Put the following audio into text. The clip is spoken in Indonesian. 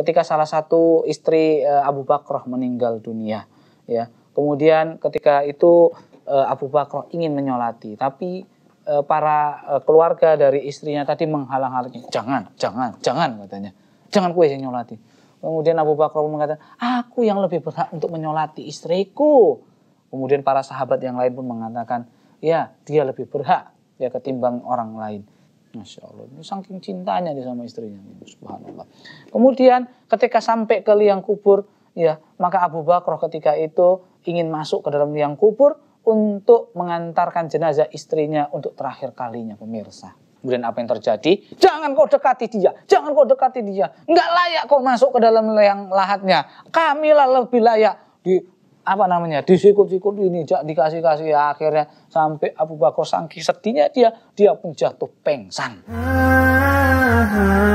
ketika salah satu istri uh, Abu Bakr meninggal dunia ya kemudian ketika itu uh, Abu Bakr ingin menyolati tapi uh, para uh, keluarga dari istrinya tadi menghalang-halangi jangan jangan jangan katanya jangan kue yang nyolati kemudian Abu Bakar mengatakan aku yang lebih berhak untuk menyolati istriku kemudian para sahabat yang lain pun mengatakan ya dia lebih berhak ya ketimbang orang lain Masya Allah, ini saking cintanya dia sama istrinya. Subhanallah. Kemudian ketika sampai ke liang kubur, ya maka Abu Bakar ketika itu ingin masuk ke dalam liang kubur untuk mengantarkan jenazah istrinya untuk terakhir kalinya pemirsa. Kemudian apa yang terjadi? Jangan kau dekati dia. Jangan kau dekati dia. Enggak layak kau masuk ke dalam liang lahatnya. Kamilah lebih layak di apa namanya disikut-sikut ini dikasih-kasih akhirnya sampai Abu Bakar sangki setinya dia dia pun jatuh pengsan. Ah, ah, ah.